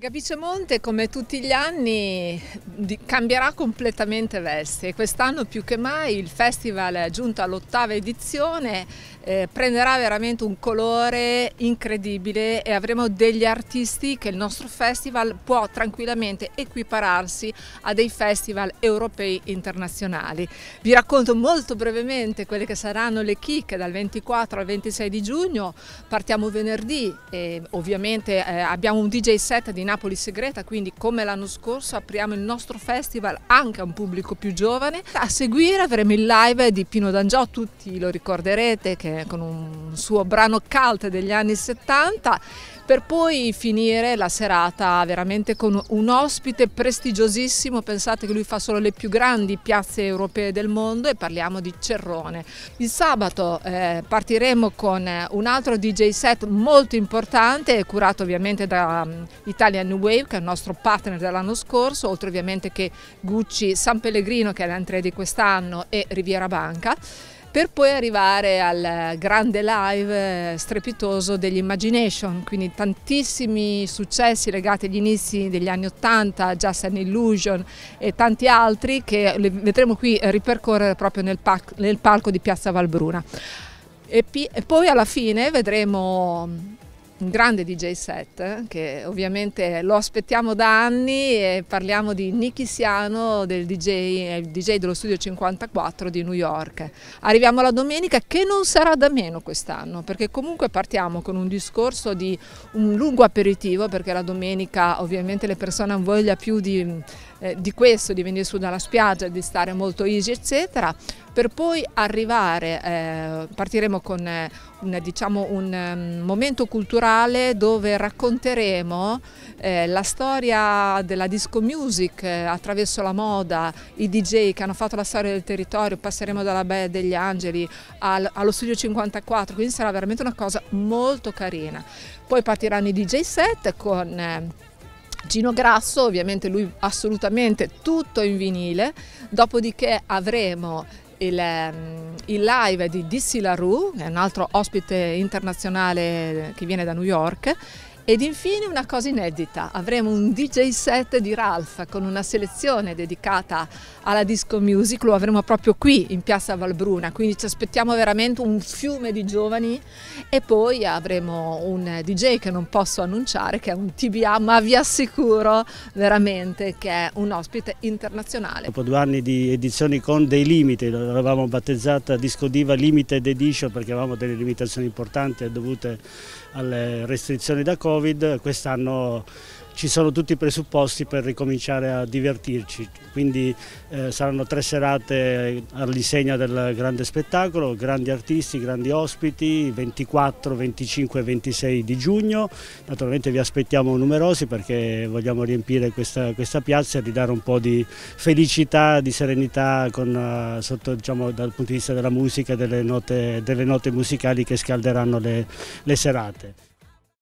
Gabice Monte, come tutti gli anni, cambierà completamente veste. Quest'anno più che mai il festival è giunto all'ottava edizione, eh, prenderà veramente un colore incredibile e avremo degli artisti che il nostro festival può tranquillamente equipararsi a dei festival europei internazionali. Vi racconto molto brevemente quelle che saranno le chicche dal 24 al 26 di giugno. Partiamo venerdì e ovviamente eh, abbiamo un DJ set di Napoli Segreta, quindi come l'anno scorso apriamo il nostro festival anche a un pubblico più giovane. A seguire avremo il live di Pino D'Angiò, tutti lo ricorderete, che è con un suo brano cult degli anni 70 per poi finire la serata veramente con un ospite prestigiosissimo, pensate che lui fa solo le più grandi piazze europee del mondo e parliamo di Cerrone. Il sabato eh, partiremo con eh, un altro DJ set molto importante, curato ovviamente da um, Italian New Wave, che è il nostro partner dell'anno scorso, oltre ovviamente che Gucci San Pellegrino, che è l'entrée di quest'anno, e Riviera Banca per poi arrivare al grande live eh, strepitoso degli Imagination, quindi tantissimi successi legati agli inizi degli anni 80, Just an Illusion e tanti altri che vedremo qui eh, ripercorrere proprio nel, palco, nel palco di Piazza Valbruna. E, e poi alla fine vedremo un grande DJ set che ovviamente lo aspettiamo da anni e parliamo di Nicky Siano, del DJ, il DJ dello studio 54 di New York. Arriviamo alla domenica che non sarà da meno quest'anno perché comunque partiamo con un discorso di un lungo aperitivo perché la domenica ovviamente le persone hanno voglia più di eh, di questo, di venire su dalla spiaggia, di stare molto easy eccetera, per poi arrivare, eh, partiremo con eh, un, diciamo, un um, momento culturale dove racconteremo eh, la storia della disco music eh, attraverso la moda, i DJ che hanno fatto la storia del territorio, passeremo dalla Baia degli Angeli al, allo Studio 54, quindi sarà veramente una cosa molto carina. Poi partiranno i DJ set con eh, Gino Grasso, ovviamente lui assolutamente tutto in vinile, dopodiché avremo il, ehm, il, live di Dissy LaRue, che è un altro ospite internazionale che viene da New York, ed infine una cosa inedita, avremo un DJ set di Ralph con una selezione dedicata alla disco music, lo avremo proprio qui in piazza Valbruna, quindi ci aspettiamo veramente un fiume di giovani e poi avremo un DJ che non posso annunciare, che è un TBA, ma vi assicuro veramente che è un ospite internazionale. Dopo due anni di edizioni con dei limiti, l'avevamo battezzata Disco Diva Limited Edition perché avevamo delle limitazioni importanti dovute alle restrizioni da Covid, Covid, quest'anno ci sono tutti i presupposti per ricominciare a divertirci, quindi eh, saranno tre serate all'insegna del grande spettacolo, grandi artisti, grandi ospiti, 24, 25 e 26 di giugno, naturalmente vi aspettiamo numerosi perché vogliamo riempire questa, questa piazza e ridare un po' di felicità, di serenità con, eh, sotto, diciamo, dal punto di vista della musica e delle, note, musicali che scalderanno le, le serate.